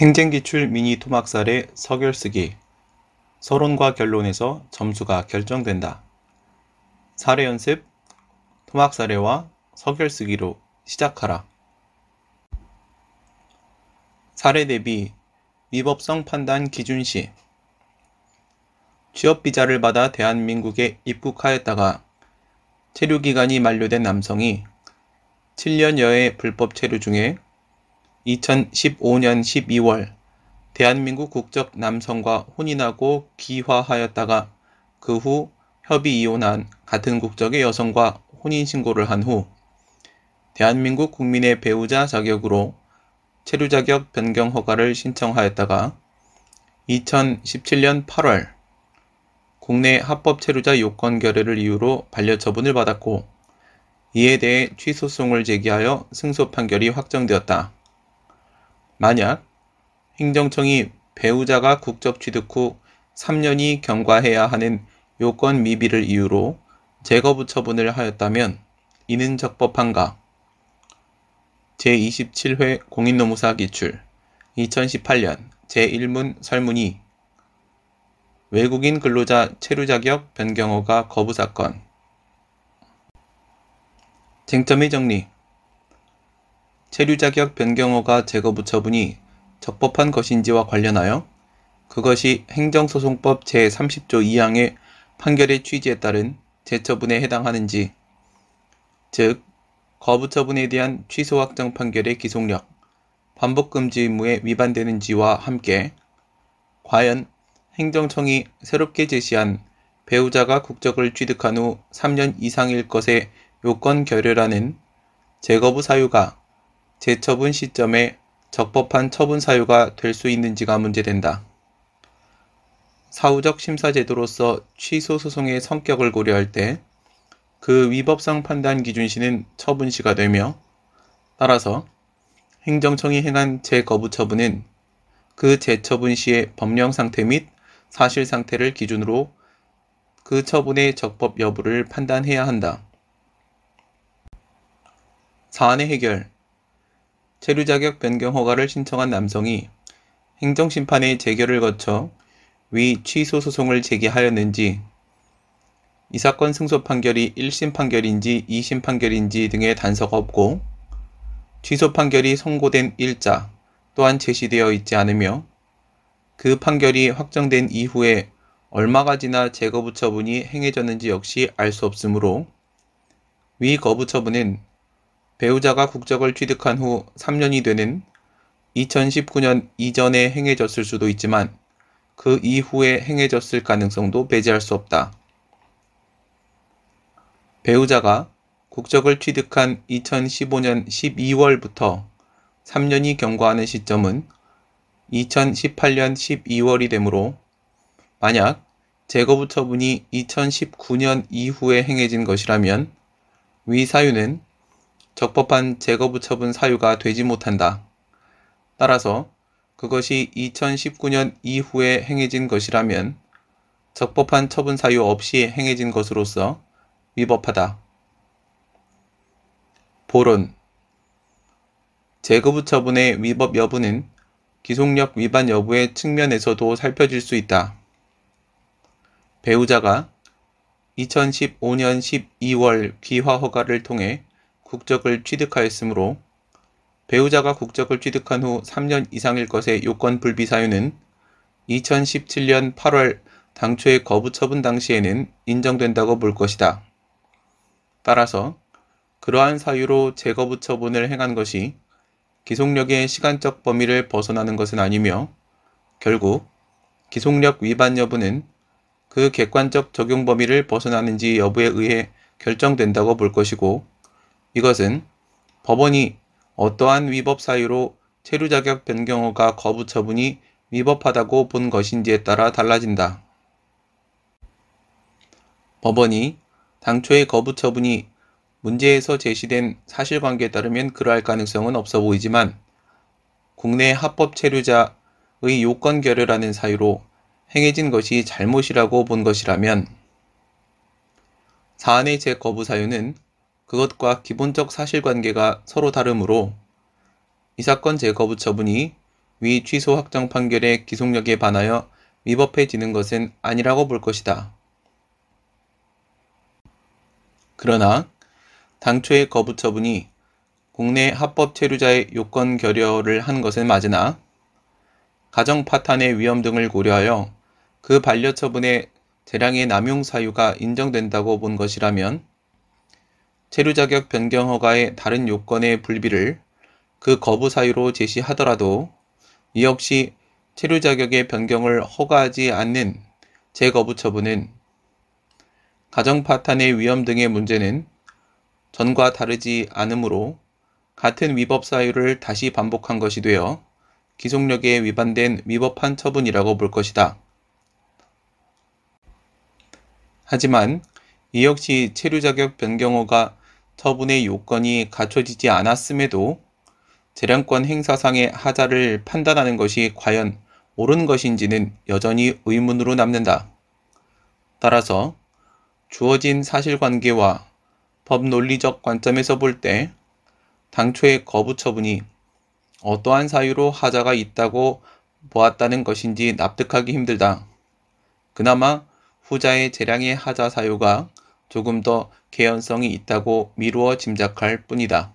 행정기출 미니 토막살의 서결 쓰기 서론과 결론에서 점수가 결정된다. 사례 연습 토막사례와 서결 쓰기로 시작하라. 사례 대비 위법성 판단 기준 시 취업 비자를 받아 대한민국에 입국하였다가 체류 기간이 만료된 남성이 7년여의 불법 체류 중에 2015년 12월 대한민국 국적 남성과 혼인하고 귀화하였다가그 후 협의 이혼한 같은 국적의 여성과 혼인신고를 한 후 대한민국 국민의 배우자 자격으로 체류 자격 변경 허가를 신청하였다가 2017년 8월 국내 합법 체류자 요건 결의를 이유로 반려 처분을 받았고 이에 대해 취소송을 제기하여 승소 판결이 확정되었다. 만약 행정청이 배우자가 국적 취득 후 3년이 경과해야 하는 요건 미비를 이유로 제거부 처분을 하였다면 이는 적법한가? 제27회 공인노무사 기출 2018년 제1문 설문이 외국인 근로자 체류 자격 변경허가 거부 사건 쟁점의 정리 체류 자격 변경허가 제거부 처분이 적법한 것인지와 관련하여 그것이 행정소송법 제30조 2항의 판결의 취지에 따른 재처분에 해당하는지 즉 거부 처분에 대한 취소 확정 판결의 기속력 반복 금지 의무에 위반되는지와 함께 과연 행정청이 새롭게 제시한 배우자가 국적을 취득한 후 3년 이상일 것의 요건 결여라는 재거부 사유가 재처분 시점에 적법한 처분 사유가 될 수 있는지가 문제된다. 사후적 심사 제도로서 취소 소송의 성격을 고려할 때 그 위법성 판단 기준 시는 처분 시가 되며 따라서 행정청이 행한 재거부 처분은 그 재처분 시의 법령 상태 및 사실 상태를 기준으로 그 처분의 적법 여부를 판단해야 한다. 사안의 해결 체류 자격 변경 허가를 신청한 남성이 행정심판의 재결을 거쳐 위 취소 소송을 제기하였는지 이 사건 승소 판결이 1심 판결인지 2심 판결인지 등의 단서가 없고 취소 판결이 선고된 일자 또한 제시되어 있지 않으며 그 판결이 확정된 이후에 얼마가 지나 제거부 처분이 행해졌는지 역시 알 수 없으므로 위 거부 처분은 배우자가 국적을 취득한 후 3년이 되는 2019년 이전에 행해졌을 수도 있지만 그 이후에 행해졌을 가능성도 배제할 수 없다. 배우자가 국적을 취득한 2015년 12월부터 3년이 경과하는 시점은 2018년 12월이 되므로 만약 제거부 처분이 2019년 이후에 행해진 것이라면 위 사유는 적법한 재거부 처분 사유가 되지 못한다. 따라서 그것이 2019년 이후에 행해진 것이라면 적법한 처분 사유 없이 행해진 것으로서 위법하다. 보론 재거부 처분의 위법 여부는 기속력 위반 여부의 측면에서도 살펴질 수 있다. 배우자가 2015년 12월 귀화 허가를 통해 국적을 취득하였으므로 배우자가 국적을 취득한 후 3년 이상일 것의 요건 불비 사유는 2017년 8월 당초의 거부 처분 당시에는 인정된다고 볼 것이다. 따라서 그러한 사유로 재거부 처분을 행한 것이 기속력의 시간적 범위를 벗어나는 것은 아니며 결국 기속력 위반 여부는 그 객관적 적용 범위를 벗어나는지 여부에 의해 결정된다고 볼 것이고 이것은 법원이 어떠한 위법 사유로 체류 자격 변경 허가 거부 처분이 위법하다고 본 것인지에 따라 달라진다. 법원이 당초의 거부 처분이 문제에서 제시된 사실관계에 따르면 그러할 가능성은 없어 보이지만 국내 합법 체류자의 요건 결여라는 사유로 행해진 것이 잘못이라고 본 것이라면 사안의 재거부 사유는 그것과 기본적 사실관계가 서로 다르므로 이 사건 제거부 처분이 위 취소 확정 판결의 기속력에 반하여 위법해지는 것은 아니라고 볼 것이다. 그러나 당초의 거부 처분이 국내 합법 체류자의 요건 결여를 한 것은 맞으나 가정 파탄의 위험 등을 고려하여 그 반려 처분의 재량의 남용 사유가 인정된다고 본 것이라면 체류 자격 변경 허가의 다른 요건의 불비를 그 거부 사유로 제시하더라도 이 역시 체류 자격의 변경을 허가하지 않는 재거부 처분은 가정 파탄의 위험 등의 문제는 전과 다르지 않으므로 같은 위법 사유를 다시 반복한 것이 되어 기속력에 위반된 위법한 처분이라고 볼 것이다. 하지만 이 역시 체류 자격 변경허가 처분의 요건이 갖춰지지 않았음에도 재량권 행사상의 하자를 판단하는 것이 과연 옳은 것인지는 여전히 의문으로 남는다. 따라서 주어진 사실관계와 법 논리적 관점에서 볼 때 당초의 거부 처분이 어떠한 사유로 하자가 있다고 보았다는 것인지 납득하기 힘들다. 그나마 후자의 재량의 하자 사유가 조금 더 개연성이 있다고 미루어 짐작할 뿐이다.